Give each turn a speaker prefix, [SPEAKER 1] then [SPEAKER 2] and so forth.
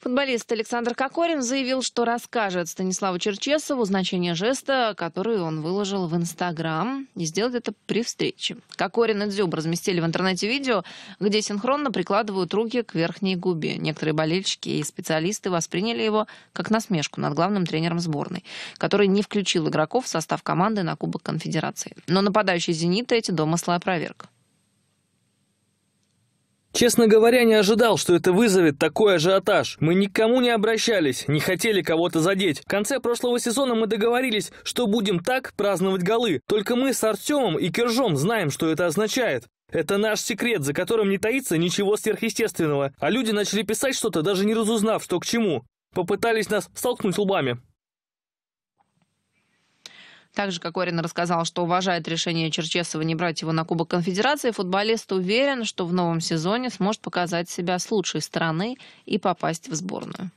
[SPEAKER 1] Футболист Александр Кокорин заявил, что расскажет Станиславу Черчесову значение жеста, который он выложил в Инстаграм, и сделает это при встрече. Кокорин и Дзюб разместили в интернете видео, где синхронно прикладывают руки к верхней губе. Некоторые болельщики и специалисты восприняли его как насмешку над главным тренером сборной, который не включил игроков в состав команды на Кубок Конфедерации. Но нападающий «Зенита» эти домыслы опроверг.
[SPEAKER 2] Честно говоря, не ожидал, что это вызовет такой ажиотаж. Мы никому не обращались, не хотели кого-то задеть. В конце прошлого сезона мы договорились, что будем так праздновать голы. Только мы с Артемом и Киржом знаем, что это означает. Это наш секрет, за которым не таится ничего сверхъестественного. А люди начали писать что-то, даже не разузнав, что к чему. Попытались нас столкнуть лбами.
[SPEAKER 1] Также, же, как Орин рассказал, что уважает решение Черчесова не брать его на Кубок Конфедерации, футболист уверен, что в новом сезоне сможет показать себя с лучшей стороны и попасть в сборную.